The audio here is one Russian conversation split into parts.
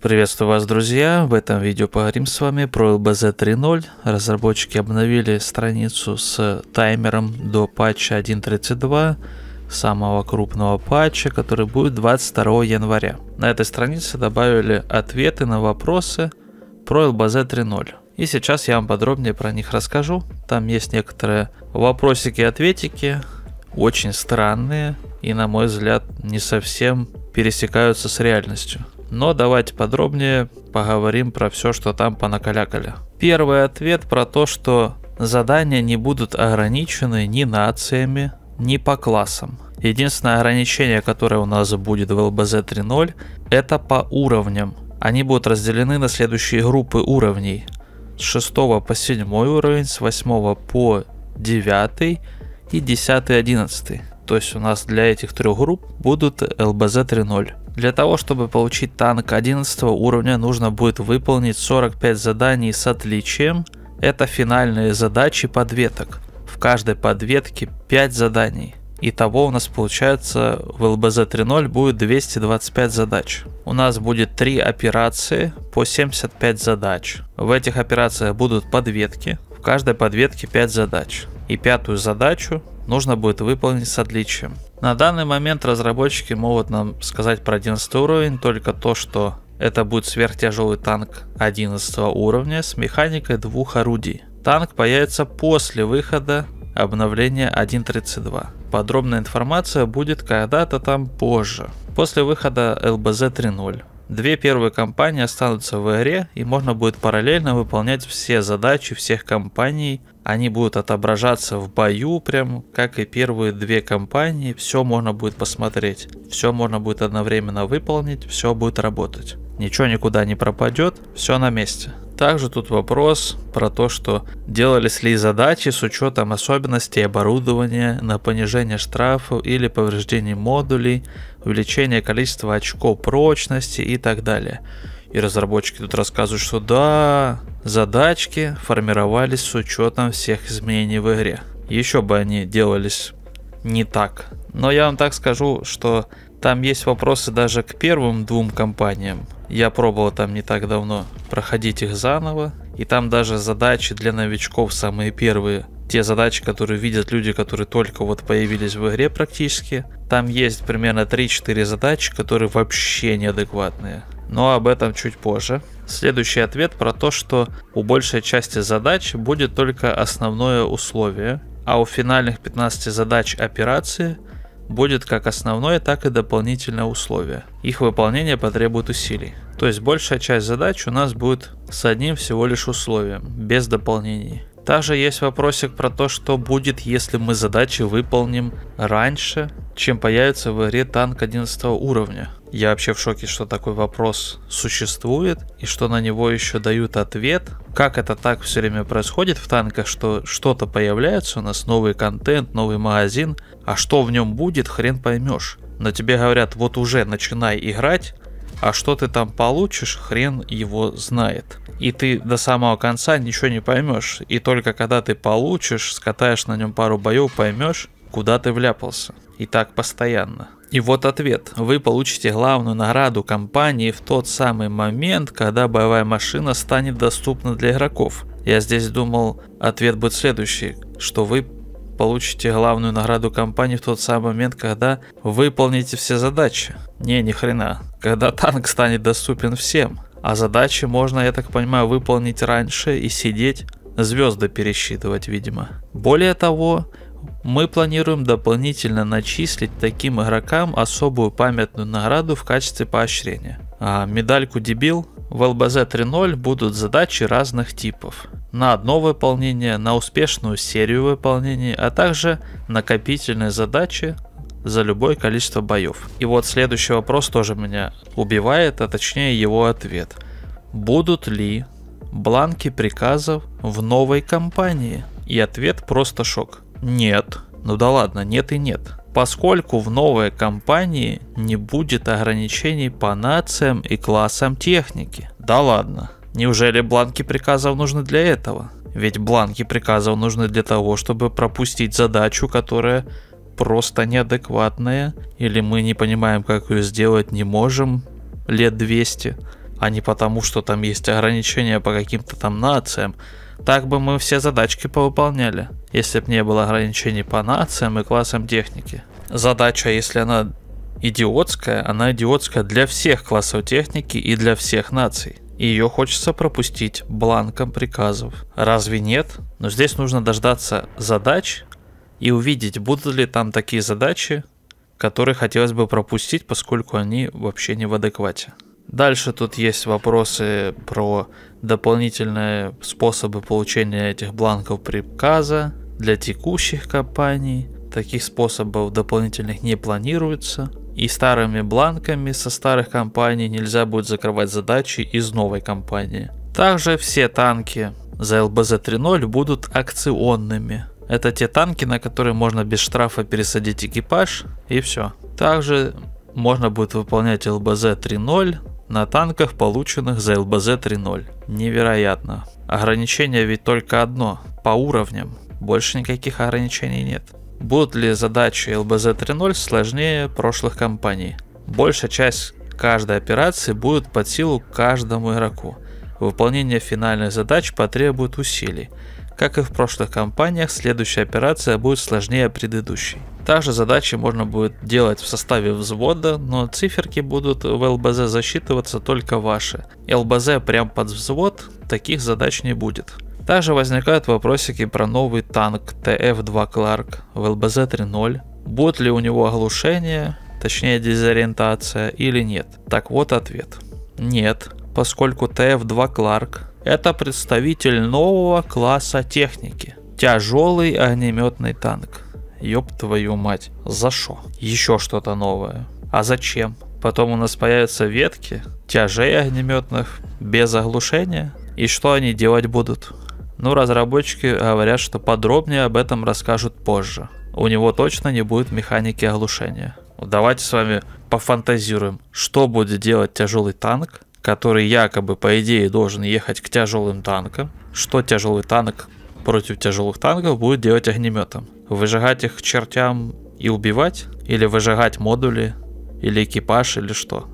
Приветствую вас, друзья! В этом видео поговорим с вами про LBZ 3.0. Разработчики обновили страницу с таймером до патча 1.32, самого крупного патча, который будет 22 января. На этой странице добавили ответы на вопросы про LBZ 3.0. И сейчас я вам подробнее про них расскажу. Там есть некоторые вопросики и ответики, очень странные и, на мой взгляд, не совсем пересекаются с реальностью. Но давайте подробнее поговорим про все, что там понакалякали. Первый ответ про то, что задания не будут ограничены ни нациями, ни по классам. Единственное ограничение, которое у нас будет в LBZ 3.0, это по уровням. Они будут разделены на следующие группы уровней. С 6 по 7 уровень, с 8 по 9 и 10 11. То есть у нас для этих трех групп будут LBZ 3.0. Для того, чтобы получить танк 11 уровня, нужно будет выполнить 45 заданий с отличием. Это финальные задачи подветок. В каждой подветке 5 заданий. Итого у нас получается в ЛБЗ 3.0 будет 225 задач. У нас будет 3 операции по 75 задач. В этих операциях будут подветки. В каждой подветке 5 задач. И пятую задачу нужно будет выполнить с отличием. На данный момент разработчики могут нам сказать про 11 уровень только то, что это будет сверхтяжелый танк 11 уровня с механикой двух орудий. Танк появится после выхода обновления 1.32. Подробная информация будет когда-то там позже, после выхода LBZ 3.0. Две первые компании останутся в игре, и можно будет параллельно выполнять все задачи всех компаний. Они будут отображаться в бою, прям как и первые две компании. Все можно будет посмотреть, все можно будет одновременно выполнить, все будет работать. Ничего никуда не пропадет, все на месте. Также тут вопрос про то, что делались ли задачи с учетом особенностей оборудования на понижение штрафов или повреждений модулей, увеличение количества очков прочности и так далее. И разработчики тут рассказывают, что да, задачки формировались с учетом всех изменений в игре. Еще бы они делались не так но я вам так скажу, что там есть вопросы даже к первым двум компаниям. Я пробовал там не так давно проходить их заново. И там даже задачи для новичков самые первые. Те задачи, которые видят люди, которые только вот появились в игре практически. Там есть примерно 3-4 задачи, которые вообще неадекватные. Но об этом чуть позже. Следующий ответ про то, что у большей части задач будет только основное условие, а у финальных 15 задач операции будет как основное, так и дополнительное условие. Их выполнение потребует усилий. То есть большая часть задач у нас будет с одним всего лишь условием, без дополнений. Также есть вопросик про то, что будет, если мы задачи выполним раньше, чем появится в игре танк 11 уровня. Я вообще в шоке, что такой вопрос существует и что на него еще дают ответ. Как это так все время происходит в танках, что что-то появляется у нас, новый контент, новый магазин, а что в нем будет, хрен поймешь. Но тебе говорят, вот уже начинай играть, а что ты там получишь, хрен его знает. И ты до самого конца ничего не поймешь. И только когда ты получишь, скатаешь на нем пару боев, поймешь, куда ты вляпался. И так постоянно. И вот ответ. Вы получите главную награду компании в тот самый момент, когда боевая машина станет доступна для игроков. Я здесь думал, ответ будет следующий, что вы получите главную награду компании в тот самый момент, когда выполните все задачи. Не, ни хрена. Когда танк станет доступен всем. А задачи можно, я так понимаю, выполнить раньше и сидеть звезды пересчитывать, видимо. Более того, мы планируем дополнительно начислить таким игрокам особую памятную награду в качестве поощрения. А медальку дебил в LBZ 3.0 будут задачи разных типов. На одно выполнение, на успешную серию выполнений, а также накопительные задачи за любое количество боев. И вот следующий вопрос тоже меня убивает, а точнее его ответ. Будут ли бланки приказов в новой компании? И ответ просто шок. Нет. Ну да ладно, нет и нет. Поскольку в новой компании не будет ограничений по нациям и классам техники. Да ладно. Неужели бланки приказов нужны для этого? Ведь бланки приказов нужны для того, чтобы пропустить задачу, которая просто неадекватная, или мы не понимаем, как ее сделать, не можем лет 200, а не потому, что там есть ограничения по каким-то там нациям. Так бы мы все задачки повыполняли если бы не было ограничений по нациям и классам техники. Задача, если она идиотская, она идиотская для всех классов техники и для всех наций. И ее хочется пропустить бланком приказов. Разве нет? Но здесь нужно дождаться задач и увидеть, будут ли там такие задачи, которые хотелось бы пропустить, поскольку они вообще не в адеквате. Дальше тут есть вопросы про дополнительные способы получения этих бланков приказа для текущих компаний. Таких способов дополнительных не планируется. И старыми бланками со старых компаний нельзя будет закрывать задачи из новой компании. Также все танки за ЛБЗ-3.0 будут акционными. Это те танки, на которые можно без штрафа пересадить экипаж и все. Также можно будет выполнять ЛБЗ 3.0 на танках, полученных за ЛБЗ 3.0. Невероятно. Ограничение ведь только одно, по уровням. Больше никаких ограничений нет. Будут ли задачи ЛБЗ 3.0 сложнее прошлых кампаний? Большая часть каждой операции будет под силу каждому игроку. Выполнение финальных задач потребует усилий. Как и в прошлых компаниях, следующая операция будет сложнее предыдущей. Также задачи можно будет делать в составе взвода, но циферки будут в ЛБЗ засчитываться только ваши. ЛБЗ прям под взвод, таких задач не будет. Также возникают вопросики про новый танк ТФ-2 Кларк в ЛБЗ-3.0. Будет ли у него оглушение, точнее дезориентация или нет? Так вот ответ. Нет, поскольку ТФ-2 Кларк это представитель нового класса техники. Тяжелый огнеметный танк. Ёб твою мать, за шо? Еще что-то новое. А зачем? Потом у нас появятся ветки, тяжей огнеметных, без оглушения. И что они делать будут? Ну, разработчики говорят, что подробнее об этом расскажут позже. У него точно не будет механики оглушения. Давайте с вами пофантазируем, что будет делать тяжелый танк который якобы, по идее, должен ехать к тяжелым танкам. Что тяжелый танк против тяжелых танков будет делать огнеметом? Выжигать их к чертям и убивать? Или выжигать модули? Или экипаж? Или что?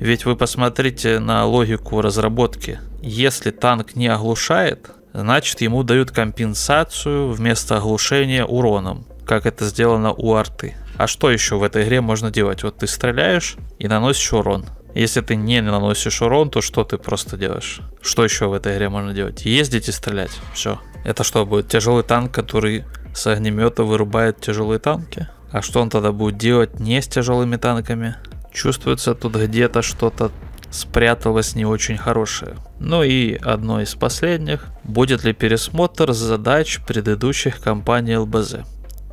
Ведь вы посмотрите на логику разработки. Если танк не оглушает, значит ему дают компенсацию вместо оглушения уроном, как это сделано у арты. А что еще в этой игре можно делать? Вот ты стреляешь и наносишь урон. Если ты не наносишь урон, то что ты просто делаешь? Что еще в этой игре можно делать? Ездить и стрелять. Все. Это что будет? Тяжелый танк, который с огнемета вырубает тяжелые танки? А что он тогда будет делать не с тяжелыми танками? Чувствуется тут где-то что-то спряталось не очень хорошее. Ну и одно из последних. Будет ли пересмотр задач предыдущих компаний ЛБЗ?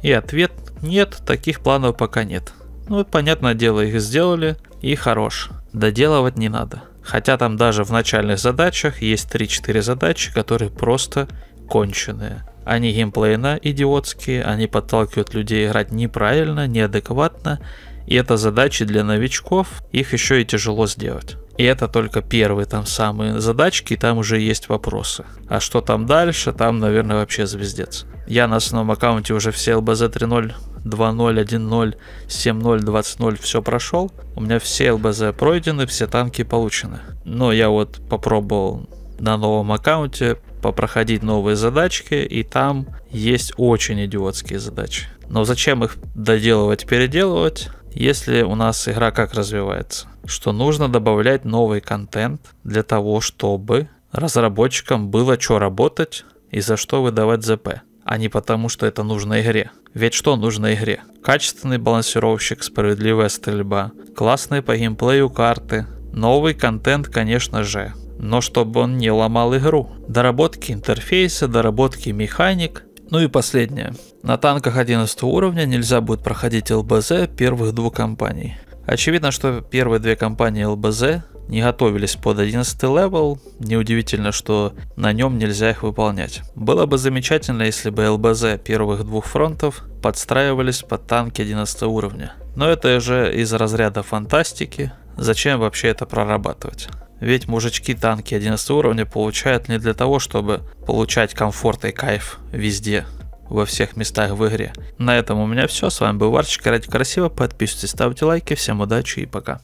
И ответ нет, таких планов пока нет. Ну, понятное дело, их сделали и хорош доделывать не надо. Хотя там даже в начальных задачах есть 3-4 задачи, которые просто конченые. Они геймплейно идиотские, они подталкивают людей играть неправильно, неадекватно, и это задачи для новичков, их еще и тяжело сделать. И это только первые там самые задачки, и там уже есть вопросы. А что там дальше, там, наверное, вообще звездец. Я на основном аккаунте уже все LBZ 3.0 2.0, 1.0, 7.0, 20.0 все прошел. У меня все ЛБЗ пройдены, все танки получены. Но я вот попробовал на новом аккаунте попроходить новые задачки, и там есть очень идиотские задачи. Но зачем их доделывать, переделывать? Если у нас игра как развивается? Что нужно добавлять новый контент для того, чтобы разработчикам было что работать и за что выдавать ЗП, а не потому, что это нужно игре. Ведь что нужно игре? Качественный балансировщик, справедливая стрельба, классные по геймплею карты, новый контент, конечно же, но чтобы он не ломал игру. Доработки интерфейса, доработки механик – ну и последнее. На танках 11 уровня нельзя будет проходить ЛБЗ первых двух компаний. Очевидно, что первые две компании ЛБЗ не готовились под 11 левел, неудивительно, что на нем нельзя их выполнять. Было бы замечательно, если бы ЛБЗ первых двух фронтов подстраивались под танки 11 уровня. Но это же из разряда фантастики, зачем вообще это прорабатывать? Ведь мужички-танки 11 уровня получают не для того, чтобы получать комфорт и кайф везде, во всех местах в игре. На этом у меня все, с вами был Варчик, играйте красиво, подписывайтесь, ставьте лайки, всем удачи и пока.